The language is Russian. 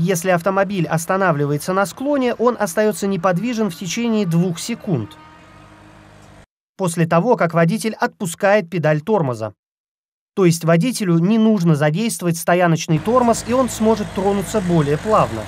Если автомобиль останавливается на склоне, он остается неподвижен в течение двух секунд после того, как водитель отпускает педаль тормоза. То есть водителю не нужно задействовать стояночный тормоз, и он сможет тронуться более плавно.